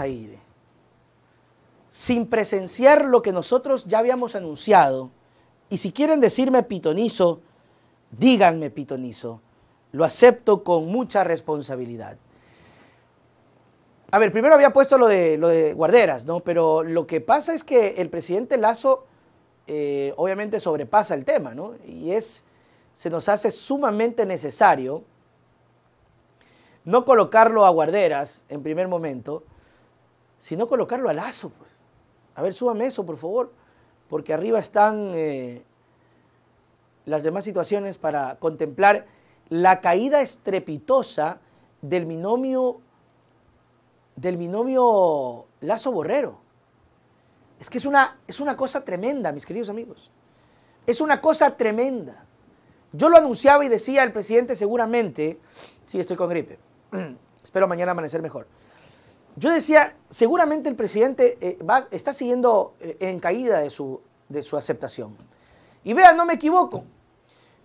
Aire, Sin presenciar lo que nosotros ya habíamos anunciado, y si quieren decirme pitonizo, díganme pitonizo, lo acepto con mucha responsabilidad. A ver, primero había puesto lo de, lo de guarderas, ¿no? Pero lo que pasa es que el presidente Lazo eh, obviamente sobrepasa el tema, ¿no? Y es, se nos hace sumamente necesario no colocarlo a guarderas en primer momento, sino colocarlo a lazo. Pues. A ver, súbame eso, por favor, porque arriba están eh, las demás situaciones para contemplar la caída estrepitosa del binomio, del binomio Lazo Borrero. Es que es una, es una cosa tremenda, mis queridos amigos. Es una cosa tremenda. Yo lo anunciaba y decía el presidente seguramente, sí, estoy con gripe, espero mañana amanecer mejor. Yo decía, seguramente el presidente eh, está siguiendo eh, en caída de su, de su aceptación. Y vean, no me equivoco.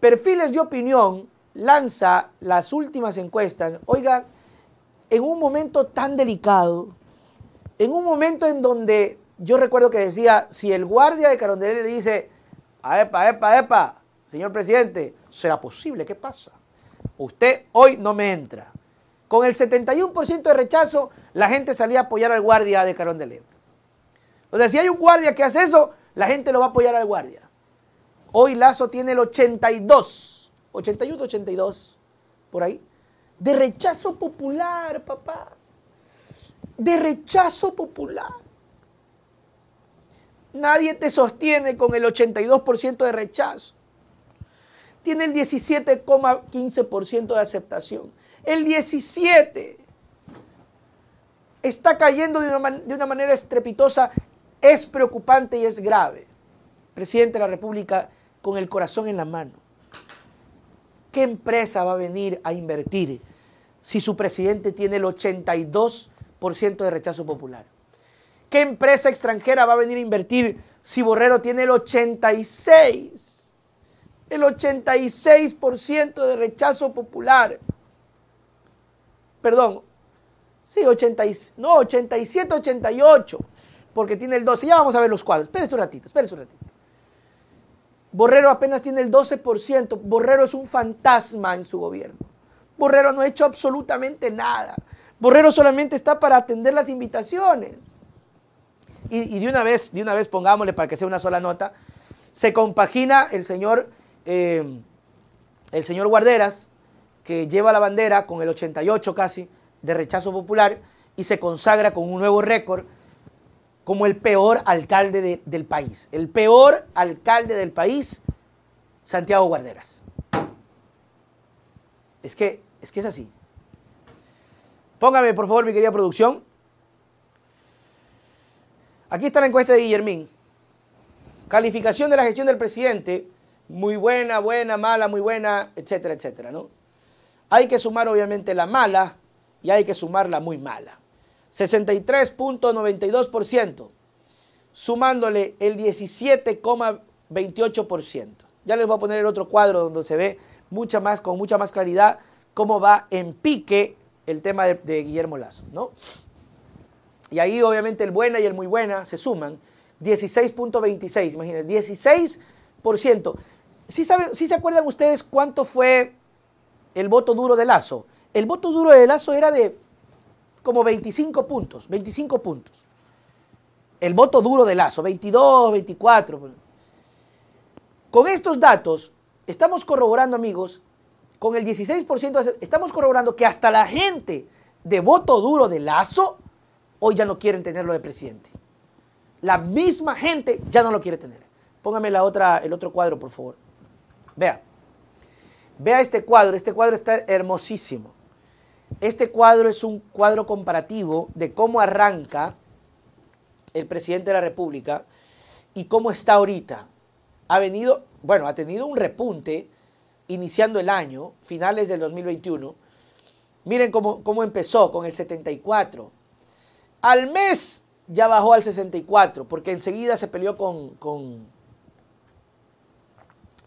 Perfiles de opinión lanza las últimas encuestas. Oigan, en un momento tan delicado, en un momento en donde yo recuerdo que decía, si el guardia de Carondelet le dice, epa, epa, epa, señor presidente, será posible, ¿qué pasa? Usted hoy no me entra. Con el 71% de rechazo, la gente salía a apoyar al guardia de Carón de León. O sea, si hay un guardia que hace eso, la gente lo va a apoyar al guardia. Hoy Lazo tiene el 82, 81, 82, por ahí, de rechazo popular, papá. De rechazo popular. Nadie te sostiene con el 82% de rechazo. Tiene el 17,15% de aceptación. El 17 está cayendo de una, manera estrepitosa, es preocupante y es grave. Presidente de la República con el corazón en la mano. ¿Qué empresa va a venir a invertir si su presidente tiene el 82% de rechazo popular? ¿Qué empresa extranjera va a venir a invertir si Borrero tiene el 86? El 86% de rechazo popular perdón, sí, no, 87, 88, porque tiene el 12. Ya vamos a ver los cuadros. espérense un ratito, espérense un ratito. Borrero apenas tiene el 12%. Borrero es un fantasma en su gobierno. Borrero no ha hecho absolutamente nada. Borrero solamente está para atender las invitaciones. Y, de una vez, de una vez pongámosle para que sea una sola nota, se compagina el señor, eh, el señor Guarderas que lleva la bandera con el 88 casi de rechazo popular y se consagra con un nuevo récord como el peor alcalde del país. El peor alcalde del país, Santiago Guarderas. Es que es, que es así. Póngame, por favor, mi querida producción. Aquí está la encuesta de Guillermín. Calificación de la gestión del presidente. Muy buena, buena, mala, muy buena, etcétera, etcétera, ¿no? Hay que sumar obviamente la mala y hay que sumar la muy mala. 63.92%, sumándole el 17,28%. Ya les voy a poner el otro cuadro donde se ve mucha más, con mucha más claridad cómo va en pique el tema de, Guillermo Lazo, ¿no? Y ahí obviamente el buena y el muy buena se suman. 16.26, imagínense, 16%. saben, ¿Sí se acuerdan ustedes cuánto fue el voto duro de Lazo. El voto duro de Lazo era de como 25 puntos, 25 puntos. El voto duro de Lazo, 22, 24. Con estos datos, estamos corroborando, amigos, con el 16%, estamos corroborando que hasta la gente de voto duro de Lazo hoy ya no quieren tenerlo de presidente. La misma gente ya no lo quiere tener. Póngame la otra, el otro cuadro, por favor. Vea. Vea este cuadro, este cuadro está hermosísimo. Este cuadro es un cuadro comparativo de cómo arranca el presidente de la República y cómo está ahorita. Ha venido, bueno, ha tenido un repunte iniciando el año, finales del 2021. Miren cómo, cómo empezó con el 74. Al mes ya bajó al 64, porque enseguida se peleó con, con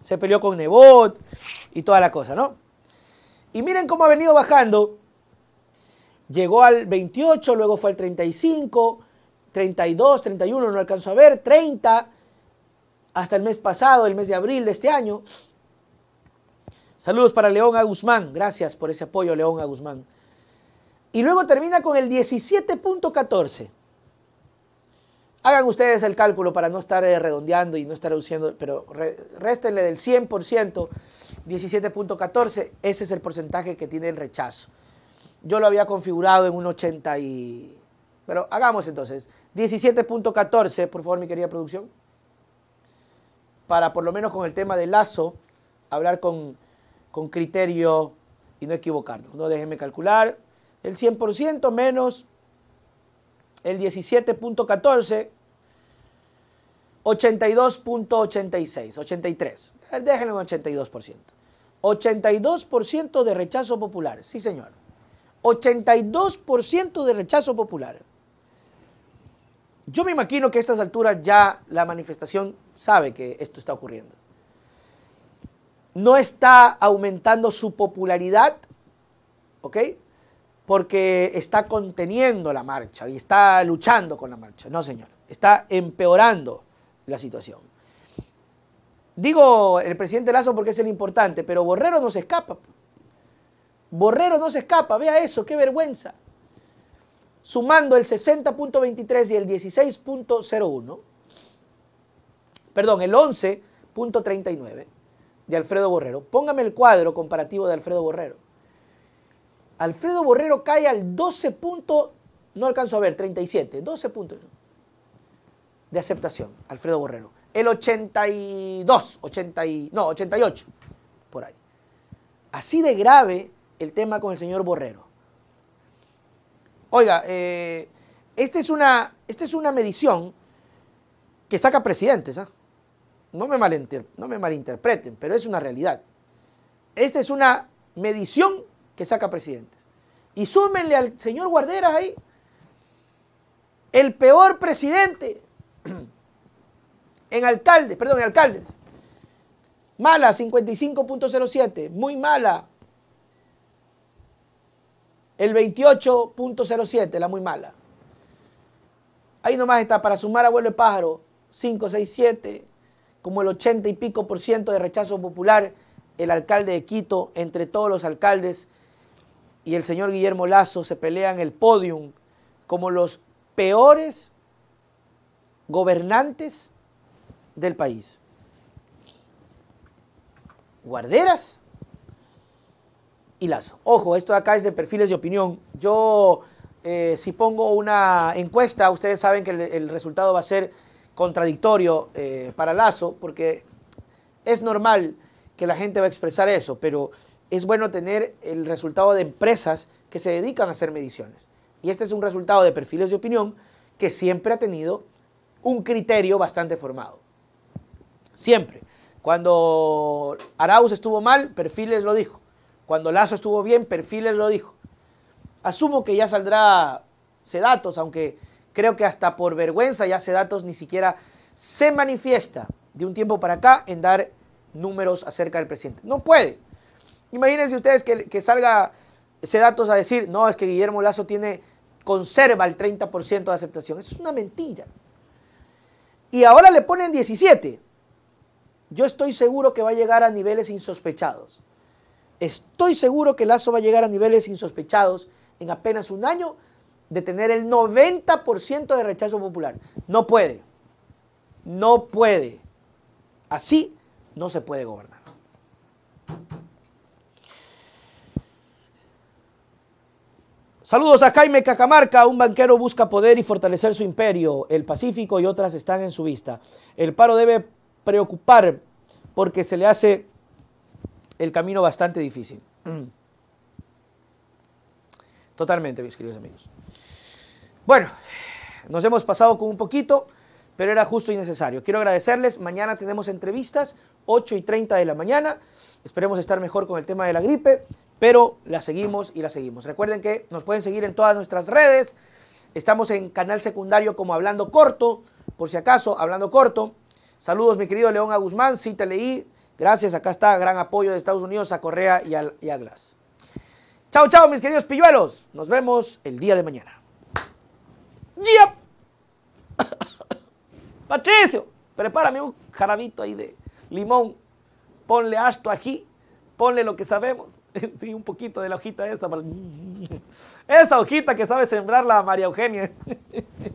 se peleó con Nebot y toda la cosa, ¿no? Y miren cómo ha venido bajando. Llegó al 28, luego fue al 35, 32, 31, no alcanzó a ver, 30, hasta el mes pasado, el mes de abril de este año. Saludos para León A. Guzmán, gracias por ese apoyo, León A. Guzmán. Y luego termina con el 17.14. Hagan ustedes el cálculo para no estar eh, redondeando y no estar reduciendo, pero re, del 100%, 17.14, ese es el porcentaje que tiene el rechazo. Yo lo había configurado en un 80 y... Pero hagamos entonces, 17.14, por favor, mi querida producción, para por lo menos con el tema del lazo, hablar con, con criterio y no equivocarnos. No déjenme calcular, el 100% menos el 17.14, 82.86, 83. Déjenlo en 82%. 82% de rechazo popular, sí señor. 82% de rechazo popular. Yo me imagino que a estas alturas ya la manifestación sabe que esto está ocurriendo. No está aumentando su popularidad, ¿ok? porque está conteniendo la marcha y está luchando con la marcha. No, señor, está empeorando la situación. Digo el presidente Lazo porque es el importante, pero Borrero no se escapa. Borrero no se escapa, vea eso, qué vergüenza. Sumando el 60.23 y el 16.01, perdón, el 11.39 de Alfredo Borrero. Póngame el cuadro comparativo de Alfredo Borrero. Alfredo Borrero cae al 12 punto, no alcanzo a ver, 37, 12 puntos de aceptación, Alfredo Borrero. El 82, no, 88, por ahí. Así de grave el tema con el señor Borrero. Oiga, eh, esta, es una, este es una medición que saca presidentes, ¿ah? No me, no me malinterpreten, pero es una realidad. Esta es una medición que saca presidentes. Y súmenle al señor Guarderas ahí, el peor presidente en alcaldes, perdón, en alcaldes. Mala, 55.07, muy mala. El 28.07, la muy mala. Ahí nomás está, para sumar abuelo de pájaro, 5, 6, 7, como el 80 y pico por ciento de rechazo popular, el alcalde de Quito, entre todos los alcaldes y el señor Guillermo Lazo se en el podium como los peores gobernantes del país. Guarderas y Lazo. Ojo, esto acá es de perfiles de opinión. Yo, eh, si pongo una encuesta, ustedes saben que el, resultado va a ser contradictorio eh, para Lazo, porque es normal que la gente va a expresar eso, pero es bueno tener el resultado de empresas que se dedican a hacer mediciones. Y este es un resultado de perfiles de opinión que siempre ha tenido un criterio bastante formado. Siempre. Cuando Arauz estuvo mal, Perfiles lo dijo. Cuando Lazo estuvo bien, Perfiles lo dijo. Asumo que ya saldrá datos, aunque creo que hasta por vergüenza ya datos ni siquiera se manifiesta de un tiempo para acá en dar números acerca del presidente. No puede. Imagínense ustedes que, salga ese datos a decir, no, es que Guillermo Lazo tiene, conserva el 30% de aceptación. Eso es una mentira. Y ahora le ponen 17. Yo estoy seguro que va a llegar a niveles insospechados. Estoy seguro que Lazo va a llegar a niveles insospechados en apenas un año de tener el 90% de rechazo popular. No puede. No puede. Así no se puede gobernar. Saludos a Jaime Cacamarca, un banquero busca poder y fortalecer su imperio. El Pacífico y otras están en su vista. El paro debe preocupar porque se le hace el camino bastante difícil. Mm. Totalmente, mis queridos amigos. Bueno, nos hemos pasado con un poquito, pero era justo y necesario. Quiero agradecerles. Mañana tenemos entrevistas, 8 y 30 de la mañana. Esperemos estar mejor con el tema de la gripe pero la seguimos y la seguimos. Recuerden que nos pueden seguir en todas nuestras redes. Estamos en canal secundario como Hablando Corto, por si acaso, Hablando Corto. Saludos, mi querido León Aguzmán, sí te leí. Gracias, acá está, gran apoyo de Estados Unidos a Correa y a, Glass. Chao, chao, mis queridos pilluelos. Nos vemos el día de mañana. Patricio, prepárame un jarabito ahí de limón. Ponle asto aquí ponle lo que sabemos. Sí, un poquito de la hojita esa. Esa hojita que sabe sembrar la María Eugenia.